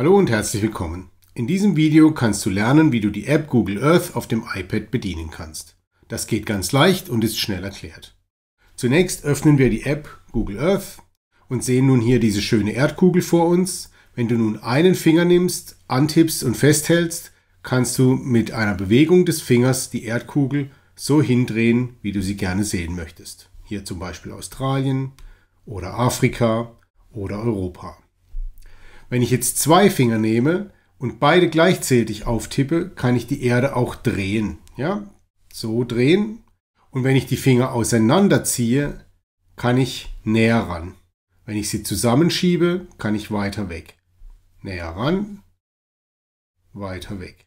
Hallo und herzlich willkommen. In diesem Video kannst du lernen, wie du die App Google Earth auf dem iPad bedienen kannst. Das geht ganz leicht und ist schnell erklärt. Zunächst öffnen wir die App Google Earth und sehen nun hier diese schöne Erdkugel vor uns. Wenn du nun einen Finger nimmst, antippst und festhältst, kannst du mit einer Bewegung des Fingers die Erdkugel so hindrehen, wie du sie gerne sehen möchtest. Hier zum Beispiel Australien oder Afrika oder Europa. Wenn ich jetzt zwei Finger nehme und beide gleichzeitig auftippe, kann ich die Erde auch drehen. Ja, so drehen. Und wenn ich die Finger auseinanderziehe, kann ich näher ran. Wenn ich sie zusammenschiebe, kann ich weiter weg. Näher ran, weiter weg.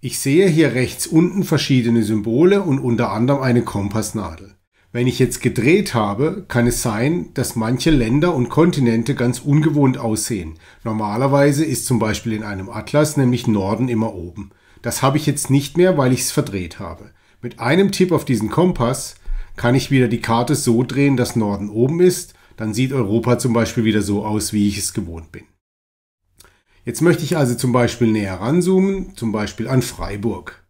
Ich sehe hier rechts unten verschiedene Symbole und unter anderem eine Kompassnadel. Wenn ich jetzt gedreht habe, kann es sein, dass manche Länder und Kontinente ganz ungewohnt aussehen. Normalerweise ist zum Beispiel in einem Atlas nämlich Norden immer oben. Das habe ich jetzt nicht mehr, weil ich es verdreht habe. Mit einem Tipp auf diesen Kompass kann ich wieder die Karte so drehen, dass Norden oben ist. Dann sieht Europa zum Beispiel wieder so aus, wie ich es gewohnt bin. Jetzt möchte ich also zum Beispiel näher ranzoomen, zum Beispiel an Freiburg.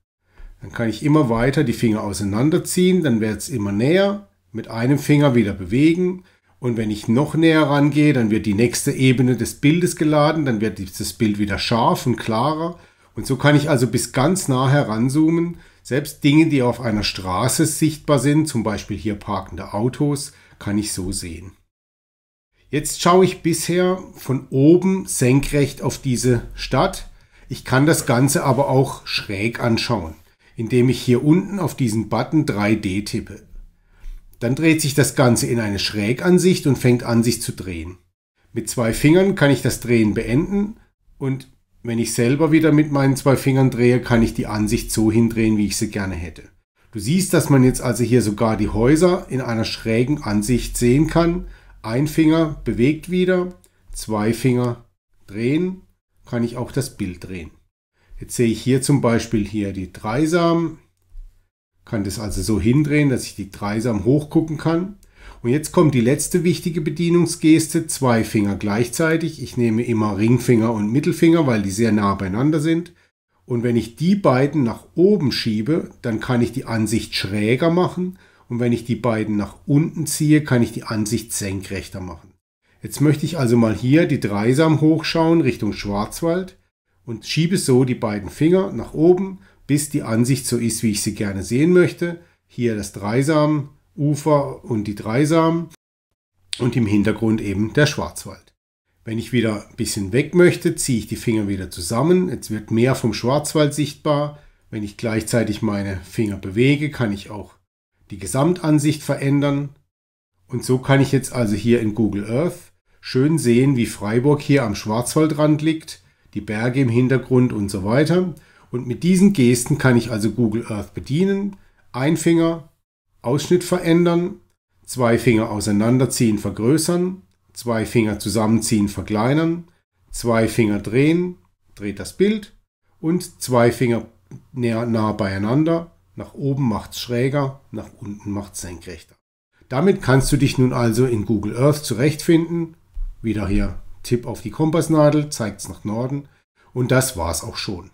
Dann kann ich immer weiter die Finger auseinanderziehen, dann wird es immer näher, mit einem Finger wieder bewegen. Und wenn ich noch näher rangehe, dann wird die nächste Ebene des Bildes geladen, dann wird das Bild wieder scharf und klarer. Und so kann ich also bis ganz nah heranzoomen. Selbst Dinge, die auf einer Straße sichtbar sind, zum Beispiel hier parkende Autos, kann ich so sehen. Jetzt schaue ich bisher von oben senkrecht auf diese Stadt. Ich kann das Ganze aber auch schräg anschauen indem ich hier unten auf diesen Button 3D tippe. Dann dreht sich das Ganze in eine Schrägansicht und fängt an sich zu drehen. Mit zwei Fingern kann ich das Drehen beenden und wenn ich selber wieder mit meinen zwei Fingern drehe, kann ich die Ansicht so hindrehen, wie ich sie gerne hätte. Du siehst, dass man jetzt also hier sogar die Häuser in einer schrägen Ansicht sehen kann. Ein Finger bewegt wieder, zwei Finger drehen, kann ich auch das Bild drehen. Jetzt sehe ich hier zum Beispiel hier die Dreisam. Kann das also so hindrehen, dass ich die Dreisam hochgucken kann. Und jetzt kommt die letzte wichtige Bedienungsgeste, zwei Finger gleichzeitig. Ich nehme immer Ringfinger und Mittelfinger, weil die sehr nah beieinander sind. Und wenn ich die beiden nach oben schiebe, dann kann ich die Ansicht schräger machen. Und wenn ich die beiden nach unten ziehe, kann ich die Ansicht senkrechter machen. Jetzt möchte ich also mal hier die Dreisam hochschauen Richtung Schwarzwald und schiebe so die beiden Finger nach oben, bis die Ansicht so ist, wie ich sie gerne sehen möchte. Hier das Dreisamenufer und die Dreisamen und im Hintergrund eben der Schwarzwald. Wenn ich wieder ein bisschen weg möchte, ziehe ich die Finger wieder zusammen. Jetzt wird mehr vom Schwarzwald sichtbar. Wenn ich gleichzeitig meine Finger bewege, kann ich auch die Gesamtansicht verändern. Und so kann ich jetzt also hier in Google Earth schön sehen, wie Freiburg hier am Schwarzwaldrand liegt die Berge im Hintergrund und so weiter. Und mit diesen Gesten kann ich also Google Earth bedienen. Ein Finger, Ausschnitt verändern, zwei Finger auseinanderziehen, vergrößern, zwei Finger zusammenziehen, verkleinern, zwei Finger drehen, dreht das Bild und zwei Finger näher, nah beieinander. Nach oben macht es schräger, nach unten macht es senkrechter. Damit kannst du dich nun also in Google Earth zurechtfinden. Wieder hier Tipp auf die Kompassnadel, zeigt es nach Norden. Und das war's auch schon.